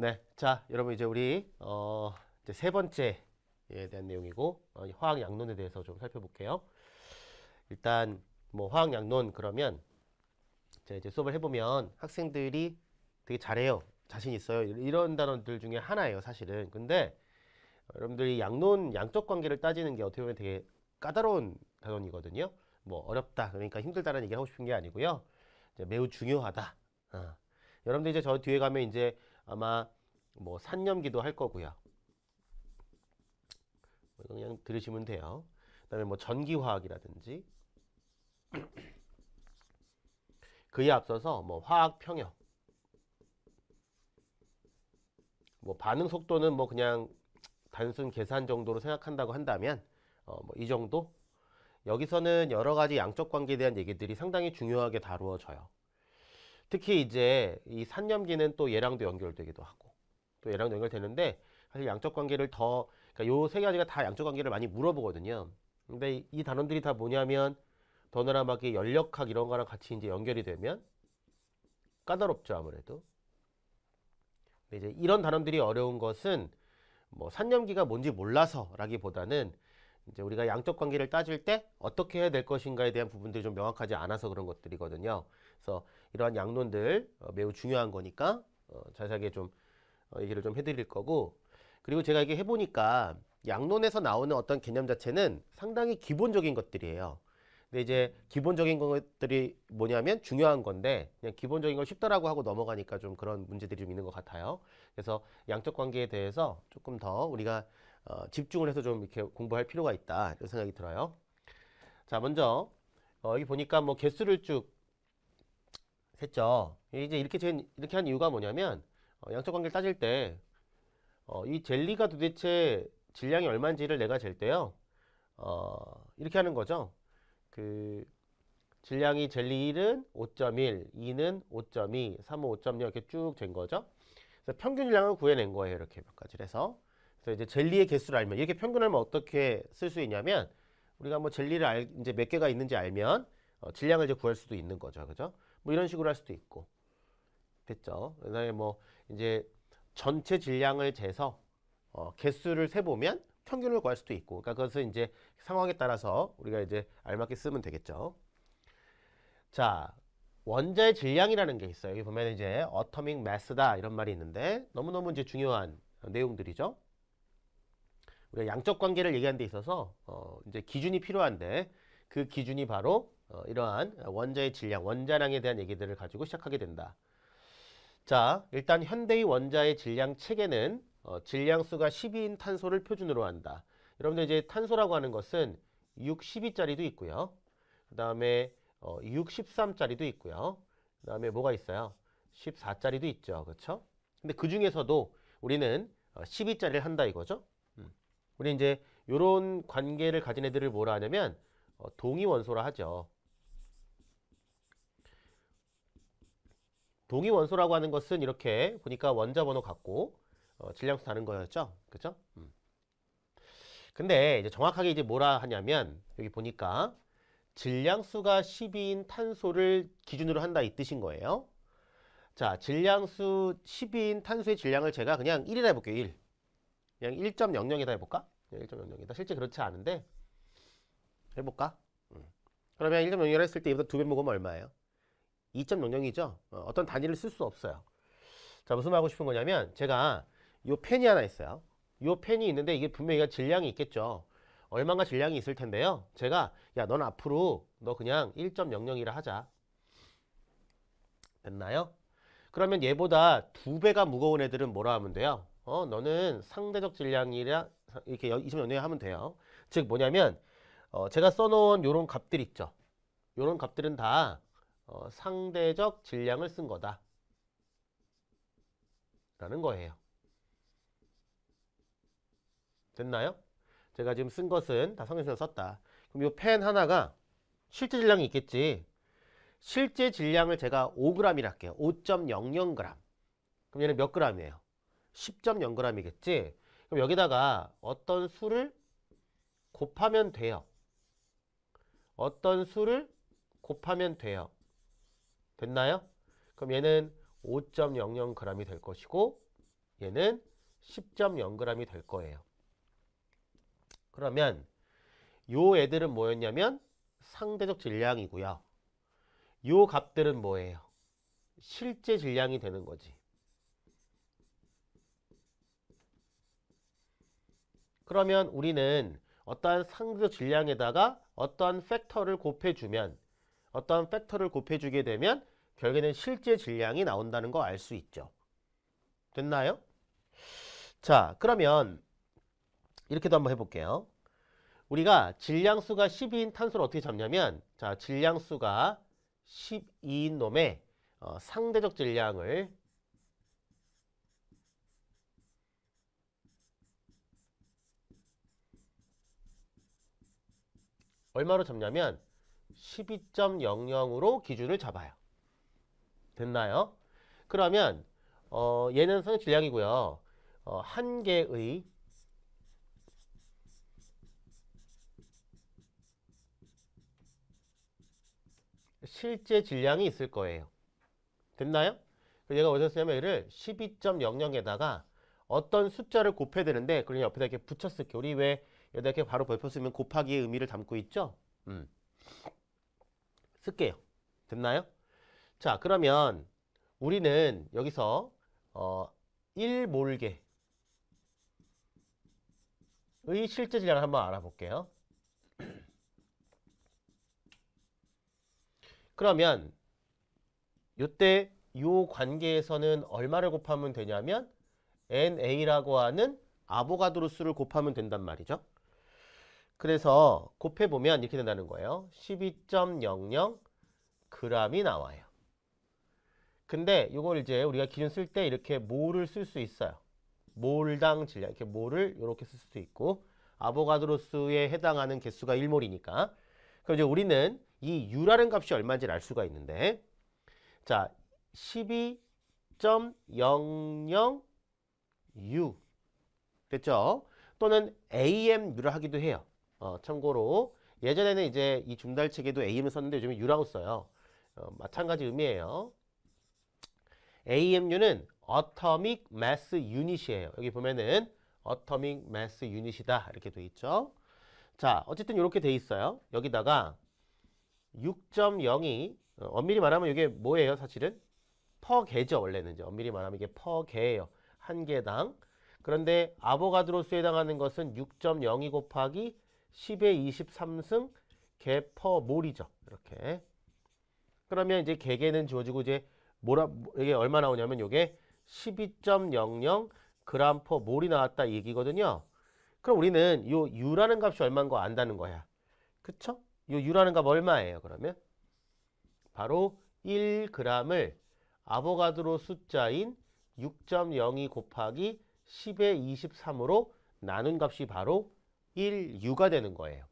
네, 자 여러분 이제 우리 어, 이제 세 번째에 대한 내용이고 어, 화학 양론에 대해서 좀 살펴볼게요. 일단 뭐 화학 양론 그러면 제가 이제 수업을 해보면 학생들이 되게 잘해요, 자신 있어요 이런 단어들 중에 하나예요 사실은. 근데 여러분들이 양론 양적 관계를 따지는 게 어떻게 보면 되게 까다로운 단원이거든요. 뭐 어렵다 그러니까 힘들다는 얘기 하고 싶은 게 아니고요. 이제 매우 중요하다. 어. 여러분들 이제 저 뒤에 가면 이제 아마 뭐 산념기도 할 거고요. 뭐 그냥 들으시면 돼요. 그다음에 뭐 전기화학이라든지 그에 앞서서 뭐 화학 평형 뭐 반응 속도는 뭐 그냥 단순 계산 정도로 생각한다고 한다면 어 뭐 이 정도 여기서는 여러 가지 양적 관계에 대한 얘기들이 상당히 중요하게 다루어져요. 특히 이제 이 산염기는 또예랑도 연결되기도 하고 또예랑도 연결되는데 사실 양적 관계를 더 그러니까 요 세 가지가 다 양적 관계를 많이 물어보거든요. 근데 이, 이 단원들이 다 뭐냐면 더나라막이 연력학 이런 거랑 같이 이제 연결이 되면 까다롭죠 아무래도. 근데 이제 이런 단원들이 어려운 것은 뭐 산염기가 뭔지 몰라서라기보다는 이제 우리가 양적 관계를 따질 때 어떻게 해야 될 것인가에 대한 부분들이 좀 명확하지 않아서 그런 것들이거든요. 그래서 이러한 양론들 어, 매우 중요한 거니까 어, 자세하게 좀 어, 얘기를 좀 해드릴 거고 그리고 제가 이게 해보니까 양론에서 나오는 어떤 개념 자체는 상당히 기본적인 것들이에요. 근데 이제 기본적인 것들이 뭐냐면 중요한 건데 그냥 기본적인 걸 쉽다라고 하고 넘어가니까 좀 그런 문제들이 좀 있는 것 같아요. 그래서 양적 관계에 대해서 조금 더 우리가 어, 집중을 해서 좀 이렇게 공부할 필요가 있다 이런 생각이 들어요. 자 먼저 어, 여기 보니까 뭐 개수를 쭉 됐죠. 이제 이렇게 된, 이렇게 한 이유가 뭐냐면, 어, 양적 관계를 따질 때, 어, 이 젤리가 도대체 질량이 얼마인지를 내가 잴 때요, 어, 이렇게 하는 거죠. 그, 질량이 젤리 1은 5.1, 2는 5.2, 3은 5.0 이렇게 쭉 된 거죠. 그래서 평균 질량을 구해낸 거예요. 이렇게 몇 가지를 해서. 그래서 이제 젤리의 개수를 알면, 이렇게 평균하면 어떻게 쓸 수 있냐면, 우리가 뭐 젤리를 알, 이제 몇 개가 있는지 알면, 어, 질량을 이제 구할 수도 있는 거죠. 그죠? 뭐 이런 식으로 할 수도 있고. 됐죠. 그다음에 뭐 이제 전체 질량을 재서 어, 개수를 세 보면 평균을 구할 수도 있고. 그러니까 그것은 이제 상황에 따라서 우리가 이제 알맞게 쓰면 되겠죠. 자, 원자의 질량이라는 게 있어요. 여기 보면 이제 어터믹 매스다 이런 말이 있는데 너무너무 이제 중요한 내용들이죠. 우리가 양적 관계를 얘기한 데 있어서 어 이제 기준이 필요한데 그 기준이 바로 어, 이러한 원자의 질량, 원자량에 대한 얘기들을 가지고 시작하게 된다. 자, 일단 현대의 원자의 질량 체계는 어, 질량수가 12인 탄소를 표준으로 한다. 여러분들 이제 탄소라고 하는 것은 6, 2짜리도 있고요. 그 다음에 어, 6, 3짜리도 있고요. 그 다음에 뭐가 있어요? 14짜리도 있죠. 그렇죠? 근데 그 중에서도 우리는 12짜리를 어, 한다 이거죠. 음. 우리 이제 이런 관계를 가진 애들을 뭐라 하냐면 어, 동위원소라 하죠. 동위 원소라고 하는 것은 이렇게 보니까 원자 번호 같고 어, 질량수 다른 거였죠. 그죠? 음. 근데 이제 정확하게 이제 뭐라 하냐면 여기 보니까 질량수가 10인 탄소를 기준으로 한다 이 뜻인 거예요. 자, 질량수 10인 탄소의 질량을 제가 그냥 1이라 해볼게요. 1. 그냥 1.00이다 해볼까? 1.00이다. 실제 그렇지 않은데 해볼까? 음. 그러면 1.00 했을 때 이보다 두배 먹으면 얼마예요? 2.00이죠. 어, 떤 단위를 쓸 수 없어요. 자, 무슨 말 하고 싶은 거냐면 제가 요 펜이 하나 있어요. 요 펜이 있는데 이게 분명히 질량이 있겠죠. 얼마가 질량이 있을 텐데요. 제가 야, 넌 앞으로 너 그냥 1.00이라 하자. 됐나요? 그러면 얘보다 두 배가 무거운 애들은 뭐라 하면 돼요? 어, 너는 상대적 질량이라 이렇게 2.00 하면 돼요. 즉 뭐냐면 어, 제가 써놓은 요런 값들 있죠. 요런 값들은 다 어, 상대적 질량을 쓴 거다. 라는 거예요. 됐나요? 제가 지금 쓴 것은 다 성형수를 썼다. 그럼 이펜 하나가 실제 질량이 있겠지. 실제 질량을 제가 5g이라 게요 5.00g. 그럼 얘는 몇 g이에요? 10.0g이겠지. 그럼 여기다가 어떤 수를 곱하면 돼요. 어떤 수를 곱하면 돼요. 됐나요? 그럼 얘는 5.00g이 될 것이고 얘는 10.0g이 될 거예요. 그러면 요 애들은 뭐였냐면 상대적 질량이고요. 요 값들은 뭐예요? 실제 질량이 되는 거지. 그러면 우리는 어떠한 상대적 질량에다가 어떠한 팩터를 곱해주면 어떤 팩터를 곱해주게 되면 결국에는 실제 질량이 나온다는 거 알 수 있죠. 됐나요? 자, 그러면 이렇게도 한번 해볼게요. 우리가 질량수가 12인 탄소를 어떻게 잡냐면 자 질량수가 12인 놈의 어, 상대적 질량을 얼마로 잡냐면 12.00으로 기준을 잡아요. 됐나요? 그러면 어, 얘는 선 질량이고요. 어, 한 개의 실제 질량이 있을 거예요. 됐나요? 얘가 어디서 쓰냐면 얘를 12.00에다가 어떤 숫자를 곱해야 되는데 그냥 옆에다 이렇게 붙였을 게 우리 왜 여기다 이렇게 바로 벌표 쓰면 곱하기의 의미를 담고 있죠? 음. 쓸게요. 됐나요? 자, 그러면 우리는 여기서 어, 1몰개의 실제 질량을 한번 알아볼게요. 그러면 요때 요 관계에서는 얼마를 곱하면 되냐면 NA라고 하는 아보가드로 수를 곱하면 된단 말이죠. 그래서 곱해보면 이렇게 된다는 거예요. 12.00 g이 나와요. 근데 이걸 이제 우리가 기준 쓸 때 이렇게 몰을 쓸 수 있어요. 몰당 질량 이렇게 몰을 이렇게 쓸 수도 있고 아보가드로수에 해당하는 개수가 1몰이니까 그럼 이제 우리는 이 U라는 값이 얼마인지알 수가 있는데 자12.00 U 됐죠? 또는 AMU를 하기도 해요. 어, 참고로 예전에는 이제 이 중달 체계도 AM을 썼는데 요즘에 U라고 써요. 어, 마찬가지 의미예요. AMU는 Atomic Mass Unit이에요. 여기 보면은 Atomic Mass Unit이다 이렇게 돼 있죠. 자, 어쨌든 이렇게 돼 있어요. 여기다가 6.0이 어, 엄밀히 말하면 이게 뭐예요, 사실은? 퍼개죠, 원래는 이제 엄밀히 말하면 이게 퍼개예요. 한 개당. 그런데 아보가드로수에 해당하는 것은 6 0이 곱하기 10의 23승 개퍼몰이죠. 이렇게. 그러면 이제 개개는 지워지고 이제 뭐라 이게 얼마 나오냐면 이게 12.00 그램퍼몰이 나왔다 얘기거든요. 그럼 우리는 요 U라는 값이 얼마인 거 안다는 거야. 그쵸? 요 U라는 값 얼마예요 그러면? 바로 1g을 아보가드로 숫자인 6.02 곱하기 10의 23으로 나눈 값이 바로 1, 유가 되는 거예요.